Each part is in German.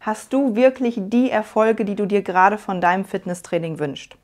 hast du wirklich die Erfolge, die du dir gerade von deinem Fitnesstraining wünschst?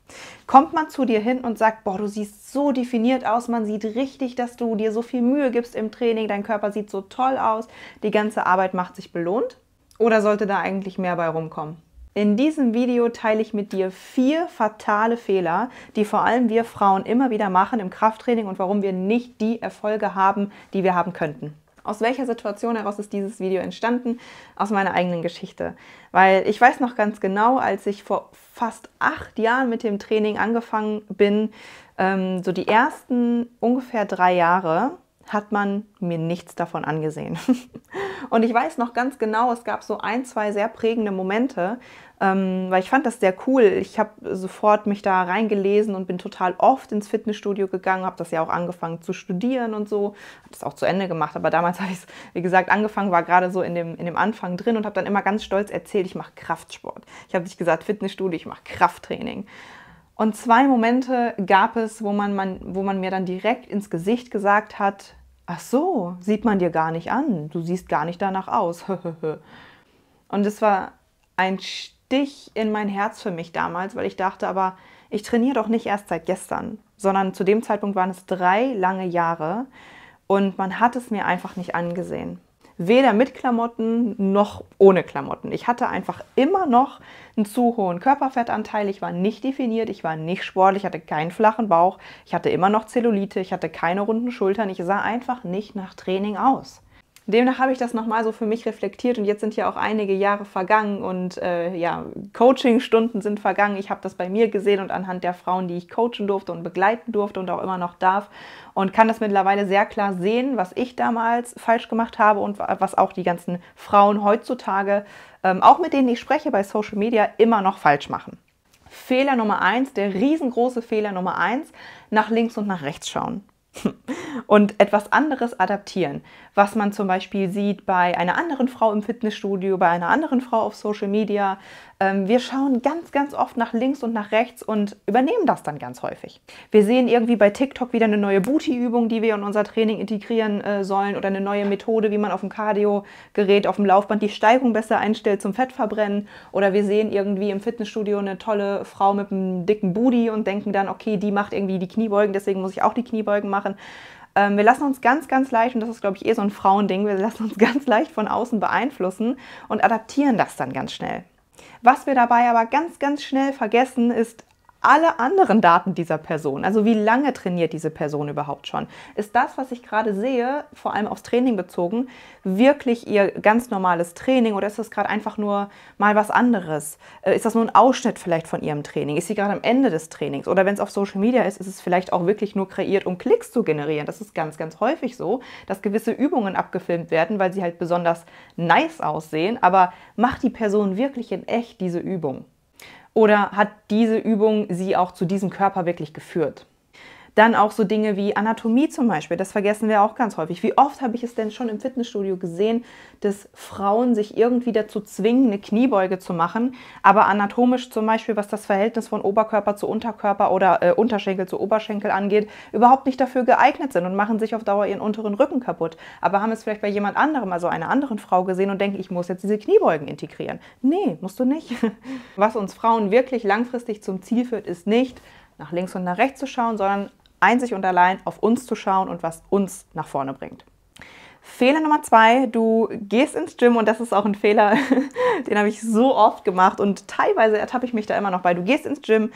Kommt man zu dir hin und sagt, boah, du siehst so definiert aus, man sieht richtig, dass du dir so viel Mühe gibst im Training, dein Körper sieht so toll aus, die ganze Arbeit macht sich belohnt? Oder sollte da eigentlich mehr bei rumkommen? In diesem Video teile ich mit dir vier fatale Fehler, die vor allem wir Frauen immer wieder machen im Krafttraining und warum wir nicht die Erfolge haben, die wir haben könnten aus welcher Situation heraus ist dieses Video entstanden? Aus meiner eigenen Geschichte. Weil ich weiß noch ganz genau, als ich vor fast acht Jahren mit dem Training angefangen bin, ähm, so die ersten ungefähr drei Jahre, hat man mir nichts davon angesehen. und ich weiß noch ganz genau, es gab so ein, zwei sehr prägende Momente, ähm, weil ich fand das sehr cool. Ich habe sofort mich da reingelesen und bin total oft ins Fitnessstudio gegangen, habe das ja auch angefangen zu studieren und so, habe das auch zu Ende gemacht, aber damals habe ich es, wie gesagt, angefangen, war gerade so in dem, in dem Anfang drin und habe dann immer ganz stolz erzählt, ich mache Kraftsport. Ich habe nicht gesagt Fitnessstudio, ich mache Krafttraining. Und zwei Momente gab es, wo man, man, wo man mir dann direkt ins Gesicht gesagt hat, ach so, sieht man dir gar nicht an, du siehst gar nicht danach aus. und es war ein dich in mein Herz für mich damals, weil ich dachte, aber ich trainiere doch nicht erst seit gestern, sondern zu dem Zeitpunkt waren es drei lange Jahre und man hat es mir einfach nicht angesehen. Weder mit Klamotten noch ohne Klamotten. Ich hatte einfach immer noch einen zu hohen Körperfettanteil. Ich war nicht definiert, ich war nicht sportlich, ich hatte keinen flachen Bauch, ich hatte immer noch Zellulite, ich hatte keine runden Schultern. Ich sah einfach nicht nach Training aus. Demnach habe ich das nochmal so für mich reflektiert und jetzt sind ja auch einige Jahre vergangen und äh, ja, Coachingstunden sind vergangen. Ich habe das bei mir gesehen und anhand der Frauen, die ich coachen durfte und begleiten durfte und auch immer noch darf und kann das mittlerweile sehr klar sehen, was ich damals falsch gemacht habe und was auch die ganzen Frauen heutzutage, ähm, auch mit denen ich spreche bei Social Media, immer noch falsch machen. Fehler Nummer eins, der riesengroße Fehler Nummer eins, nach links und nach rechts schauen. und etwas anderes adaptieren, was man zum Beispiel sieht bei einer anderen Frau im Fitnessstudio, bei einer anderen Frau auf Social Media, ähm, wir schauen ganz, ganz oft nach links und nach rechts und übernehmen das dann ganz häufig. Wir sehen irgendwie bei TikTok wieder eine neue Booty-Übung, die wir in unser Training integrieren äh, sollen oder eine neue Methode, wie man auf dem Cardio-Gerät, auf dem Laufband die Steigung besser einstellt zum Fettverbrennen. Oder wir sehen irgendwie im Fitnessstudio eine tolle Frau mit einem dicken Booty und denken dann, okay, die macht irgendwie die Kniebeugen, deswegen muss ich auch die Kniebeugen machen ähm, wir lassen uns ganz, ganz leicht, und das ist, glaube ich, eh so ein Frauending, wir lassen uns ganz leicht von außen beeinflussen und adaptieren das dann ganz schnell. Was wir dabei aber ganz, ganz schnell vergessen, ist alle anderen Daten dieser Person. Also wie lange trainiert diese Person überhaupt schon? Ist das, was ich gerade sehe, vor allem aufs Training bezogen, wirklich ihr ganz normales Training oder ist das gerade einfach nur mal was anderes? Äh, ist das nur ein Ausschnitt vielleicht von ihrem Training? Ist sie gerade am Ende des Trainings? Oder wenn es auf Social Media ist, ist es vielleicht auch wirklich nur kreiert, um Klicks zu generieren. Das ist ganz, ganz häufig so, dass gewisse Übungen abgefilmt werden, weil sie halt besonders nice aussehen. Aber macht die Person wirklich in echt diese Übung? Oder hat diese Übung Sie auch zu diesem Körper wirklich geführt? Dann auch so Dinge wie Anatomie zum Beispiel, das vergessen wir auch ganz häufig. Wie oft habe ich es denn schon im Fitnessstudio gesehen, dass Frauen sich irgendwie dazu zwingen, eine Kniebeuge zu machen, aber anatomisch zum Beispiel, was das Verhältnis von Oberkörper zu Unterkörper oder äh, Unterschenkel zu Oberschenkel angeht, überhaupt nicht dafür geeignet sind und machen sich auf Dauer ihren unteren Rücken kaputt. Aber haben es vielleicht bei jemand anderem, also einer anderen Frau gesehen und denken, ich muss jetzt diese Kniebeugen integrieren. Nee, musst du nicht. Was uns Frauen wirklich langfristig zum Ziel führt, ist nicht, nach links und nach rechts zu schauen, sondern einzig und allein auf uns zu schauen und was uns nach vorne bringt. Fehler Nummer zwei, du gehst ins Gym und das ist auch ein Fehler, den habe ich so oft gemacht und teilweise ertappe ich mich da immer noch bei. Du gehst ins Gym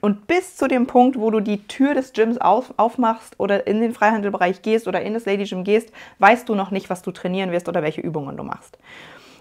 und bis zu dem Punkt, wo du die Tür des Gyms auf, aufmachst oder in den Freihandelbereich gehst oder in das Lady Gym gehst, weißt du noch nicht, was du trainieren wirst oder welche Übungen du machst.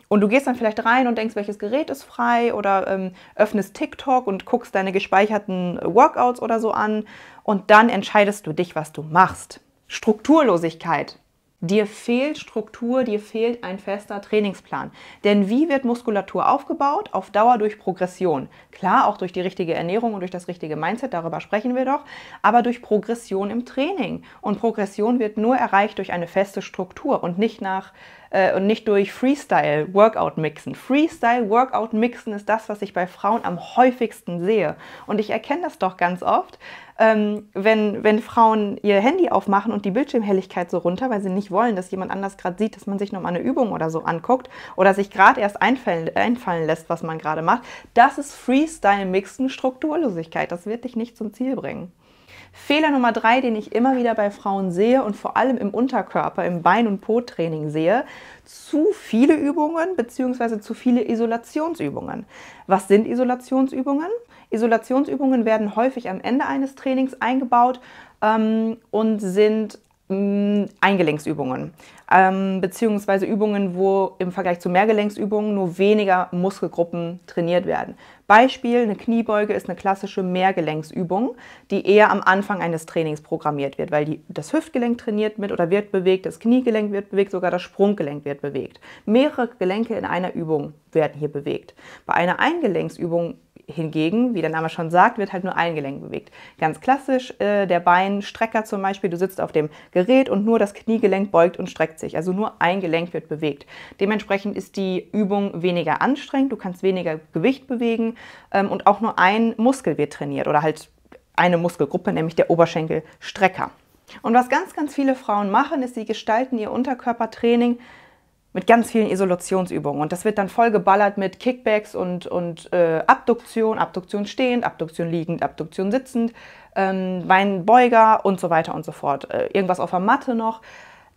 Und du gehst dann vielleicht rein und denkst, welches Gerät ist frei oder ähm, öffnest TikTok und guckst deine gespeicherten Workouts oder so an und dann entscheidest du dich, was du machst. Strukturlosigkeit. Dir fehlt Struktur, dir fehlt ein fester Trainingsplan. Denn wie wird Muskulatur aufgebaut? Auf Dauer durch Progression. Klar, auch durch die richtige Ernährung und durch das richtige Mindset, darüber sprechen wir doch, aber durch Progression im Training. Und Progression wird nur erreicht durch eine feste Struktur und nicht nach äh, und nicht durch Freestyle-Workout-Mixen. Freestyle-Workout-Mixen ist das, was ich bei Frauen am häufigsten sehe. Und ich erkenne das doch ganz oft, ähm, wenn, wenn Frauen ihr Handy aufmachen und die Bildschirmhelligkeit so runter, weil sie nicht wollen, dass jemand anders gerade sieht, dass man sich nochmal eine Übung oder so anguckt oder sich gerade erst einfallen, einfallen lässt, was man gerade macht. Das ist Freestyle-Mixen, Strukturlosigkeit. Das wird dich nicht zum Ziel bringen. Fehler Nummer drei, den ich immer wieder bei Frauen sehe und vor allem im Unterkörper, im Bein- und Po-Training sehe, zu viele Übungen bzw. zu viele Isolationsübungen. Was sind Isolationsübungen? Isolationsübungen werden häufig am Ende eines Trainings eingebaut ähm, und sind Mm, Eingelenksübungen, ähm, beziehungsweise Übungen, wo im Vergleich zu Mehrgelenksübungen nur weniger Muskelgruppen trainiert werden. Beispiel, eine Kniebeuge ist eine klassische Mehrgelenksübung, die eher am Anfang eines Trainings programmiert wird, weil die, das Hüftgelenk trainiert mit oder wird bewegt, das Kniegelenk wird bewegt, sogar das Sprunggelenk wird bewegt. Mehrere Gelenke in einer Übung werden hier bewegt. Bei einer Eingelenksübung Hingegen, wie der Name schon sagt, wird halt nur ein Gelenk bewegt. Ganz klassisch äh, der Beinstrecker zum Beispiel. Du sitzt auf dem Gerät und nur das Kniegelenk beugt und streckt sich. Also nur ein Gelenk wird bewegt. Dementsprechend ist die Übung weniger anstrengend. Du kannst weniger Gewicht bewegen ähm, und auch nur ein Muskel wird trainiert oder halt eine Muskelgruppe, nämlich der Oberschenkelstrecker. Und was ganz, ganz viele Frauen machen, ist, sie gestalten ihr Unterkörpertraining mit ganz vielen Isolationsübungen. Und das wird dann voll geballert mit Kickbacks und, und äh, Abduktion, Abduktion stehend, Abduktion liegend, Abduktion sitzend, ähm, Beinbeuger und so weiter und so fort. Äh, irgendwas auf der Matte noch,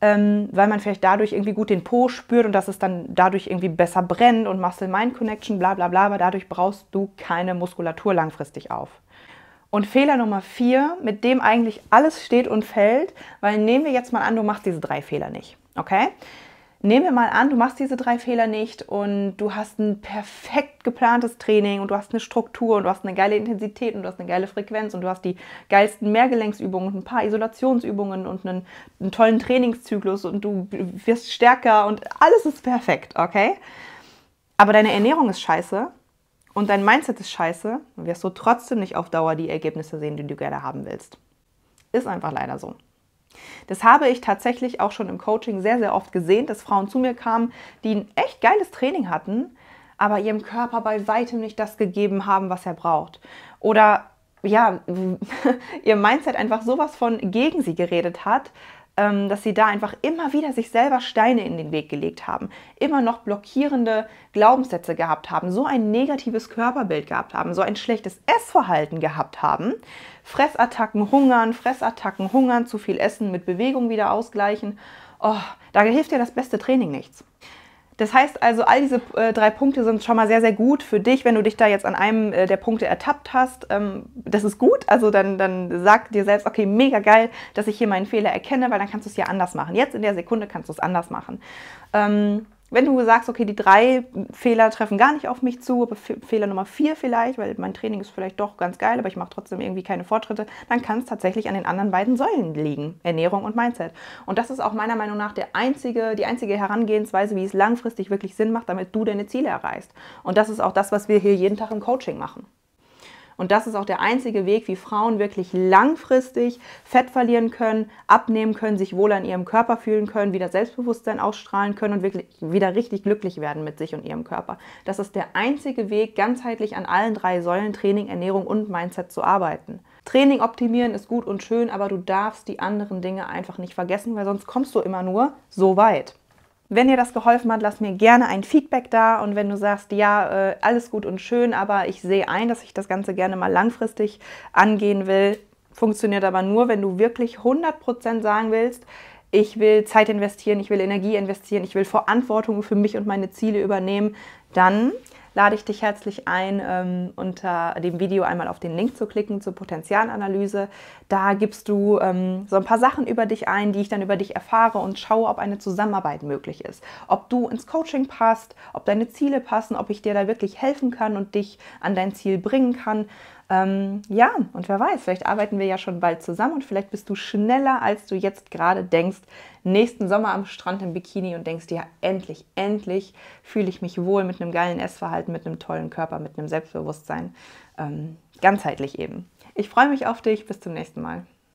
ähm, weil man vielleicht dadurch irgendwie gut den Po spürt und dass es dann dadurch irgendwie besser brennt und Muscle-Mind-Connection, bla bla bla, aber dadurch brauchst du keine Muskulatur langfristig auf. Und Fehler Nummer vier, mit dem eigentlich alles steht und fällt, weil nehmen wir jetzt mal an, du machst diese drei Fehler nicht, okay? Nehmen wir mal an, du machst diese drei Fehler nicht und du hast ein perfekt geplantes Training und du hast eine Struktur und du hast eine geile Intensität und du hast eine geile Frequenz und du hast die geilsten Mehrgelenksübungen und ein paar Isolationsübungen und einen, einen tollen Trainingszyklus und du wirst stärker und alles ist perfekt, okay? Aber deine Ernährung ist scheiße und dein Mindset ist scheiße, und wirst du trotzdem nicht auf Dauer die Ergebnisse sehen, die du gerne haben willst. Ist einfach leider so. Das habe ich tatsächlich auch schon im Coaching sehr, sehr oft gesehen, dass Frauen zu mir kamen, die ein echt geiles Training hatten, aber ihrem Körper bei weitem nicht das gegeben haben, was er braucht. Oder ja, ihr Mindset einfach sowas von gegen sie geredet hat, ähm, dass sie da einfach immer wieder sich selber Steine in den Weg gelegt haben, immer noch blockierende Glaubenssätze gehabt haben, so ein negatives Körperbild gehabt haben, so ein schlechtes Essverhalten gehabt haben, Fressattacken hungern, Fressattacken hungern, zu viel essen mit Bewegung wieder ausgleichen. Oh, da hilft ja das beste Training nichts. Das heißt also, all diese äh, drei Punkte sind schon mal sehr, sehr gut für dich. Wenn du dich da jetzt an einem äh, der Punkte ertappt hast, ähm, das ist gut. Also dann, dann sag dir selbst, okay, mega geil, dass ich hier meinen Fehler erkenne, weil dann kannst du es ja anders machen. Jetzt in der Sekunde kannst du es anders machen. Ähm, wenn du sagst, okay, die drei Fehler treffen gar nicht auf mich zu, aber Fehler Nummer vier vielleicht, weil mein Training ist vielleicht doch ganz geil, aber ich mache trotzdem irgendwie keine Fortschritte, dann kann es tatsächlich an den anderen beiden Säulen liegen, Ernährung und Mindset. Und das ist auch meiner Meinung nach der einzige, die einzige Herangehensweise, wie es langfristig wirklich Sinn macht, damit du deine Ziele erreichst. Und das ist auch das, was wir hier jeden Tag im Coaching machen. Und das ist auch der einzige Weg, wie Frauen wirklich langfristig Fett verlieren können, abnehmen können, sich wohl an ihrem Körper fühlen können, wieder Selbstbewusstsein ausstrahlen können und wirklich wieder richtig glücklich werden mit sich und ihrem Körper. Das ist der einzige Weg, ganzheitlich an allen drei Säulen Training, Ernährung und Mindset zu arbeiten. Training optimieren ist gut und schön, aber du darfst die anderen Dinge einfach nicht vergessen, weil sonst kommst du immer nur so weit. Wenn dir das geholfen hat, lass mir gerne ein Feedback da und wenn du sagst, ja, äh, alles gut und schön, aber ich sehe ein, dass ich das Ganze gerne mal langfristig angehen will, funktioniert aber nur, wenn du wirklich 100% sagen willst, ich will Zeit investieren, ich will Energie investieren, ich will Verantwortung für mich und meine Ziele übernehmen, dann lade ich dich herzlich ein, ähm, unter dem Video einmal auf den Link zu klicken zur Potenzialanalyse. Da gibst du ähm, so ein paar Sachen über dich ein, die ich dann über dich erfahre und schaue, ob eine Zusammenarbeit möglich ist. Ob du ins Coaching passt, ob deine Ziele passen, ob ich dir da wirklich helfen kann und dich an dein Ziel bringen kann. Ähm, ja, und wer weiß, vielleicht arbeiten wir ja schon bald zusammen und vielleicht bist du schneller, als du jetzt gerade denkst, nächsten Sommer am Strand im Bikini und denkst dir, endlich, endlich fühle ich mich wohl mit einem geilen Essverhalten, mit einem tollen Körper, mit einem Selbstbewusstsein. Ähm, ganzheitlich eben. Ich freue mich auf dich. Bis zum nächsten Mal.